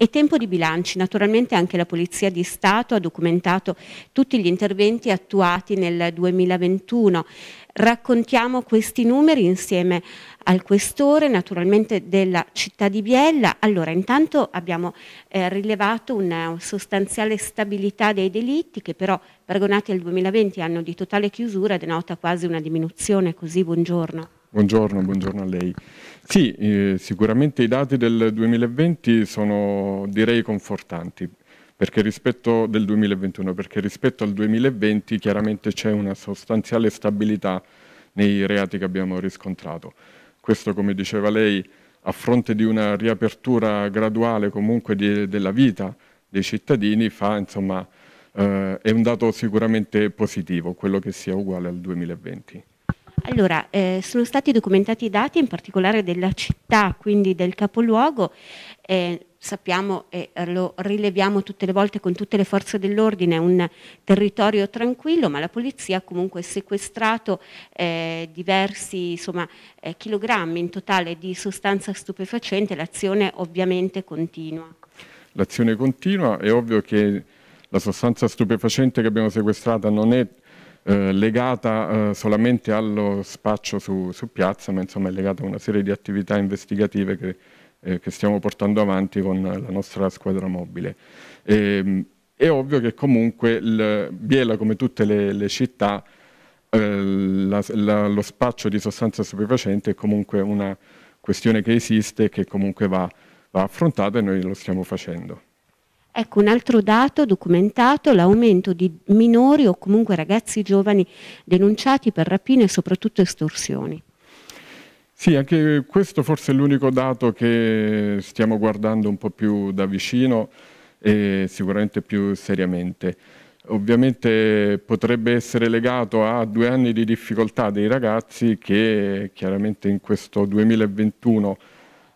E tempo di bilanci, naturalmente anche la Polizia di Stato ha documentato tutti gli interventi attuati nel 2021. Raccontiamo questi numeri insieme al questore, naturalmente della città di Biella. Allora, intanto abbiamo eh, rilevato una sostanziale stabilità dei delitti che però paragonati al 2020 anno di totale chiusura denota quasi una diminuzione, così buongiorno. Buongiorno, buongiorno a lei. Sì, eh, sicuramente i dati del 2020 sono direi confortanti perché rispetto del 2021, perché rispetto al 2020 chiaramente c'è una sostanziale stabilità nei reati che abbiamo riscontrato. Questo, come diceva lei, a fronte di una riapertura graduale comunque di, della vita dei cittadini, fa, insomma, eh, è un dato sicuramente positivo, quello che sia uguale al 2020. Allora, eh, sono stati documentati i dati in particolare della città, quindi del capoluogo. Eh, sappiamo e lo rileviamo tutte le volte con tutte le forze dell'ordine, è un territorio tranquillo, ma la polizia ha comunque sequestrato eh, diversi insomma, eh, chilogrammi in totale di sostanza stupefacente, l'azione ovviamente continua. L'azione continua, è ovvio che la sostanza stupefacente che abbiamo sequestrata non è eh, legata eh, solamente allo spaccio su, su, piazza, ma insomma è legata a una serie di attività investigative che, eh, che stiamo portando avanti con la nostra squadra mobile. E, ehm, è ovvio che comunque il, Biela, come tutte le, le città, eh, la, la, lo spaccio di sostanze stupefacenti è comunque una questione che esiste e che comunque va, va affrontata e noi lo stiamo facendo. Ecco un altro dato documentato, l'aumento di minori o comunque ragazzi giovani denunciati per rapine e soprattutto estorsioni. Sì, anche questo forse è l'unico dato che stiamo guardando un po' più da vicino e sicuramente più seriamente. Ovviamente potrebbe essere legato a due anni di difficoltà dei ragazzi che chiaramente in questo 2021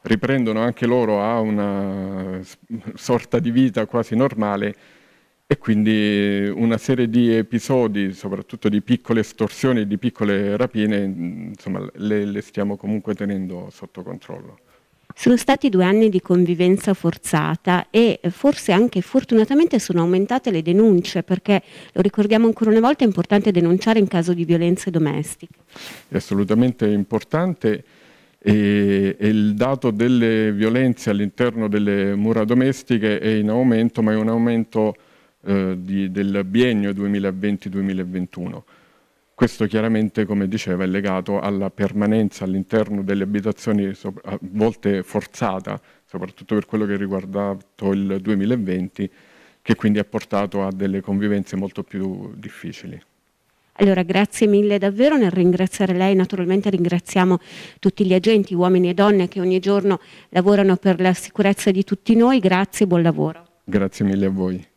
riprendono anche loro a una sorta di vita quasi normale e quindi una serie di episodi, soprattutto di piccole estorsioni e di piccole rapine, insomma, le, le stiamo comunque tenendo sotto controllo. Sono stati due anni di convivenza forzata e forse anche fortunatamente sono aumentate le denunce perché, lo ricordiamo ancora una volta, è importante denunciare in caso di violenze domestiche. È assolutamente importante e, e il dato delle violenze all'interno delle mura domestiche è in aumento, ma è un aumento eh, di, del biennio 2020-2021. Questo chiaramente, come diceva, è legato alla permanenza all'interno delle abitazioni, a volte forzata, soprattutto per quello che riguarda il 2020, che quindi ha portato a delle convivenze molto più difficili. Allora grazie mille davvero nel ringraziare lei, naturalmente ringraziamo tutti gli agenti, uomini e donne che ogni giorno lavorano per la sicurezza di tutti noi, grazie e buon lavoro. Grazie mille a voi.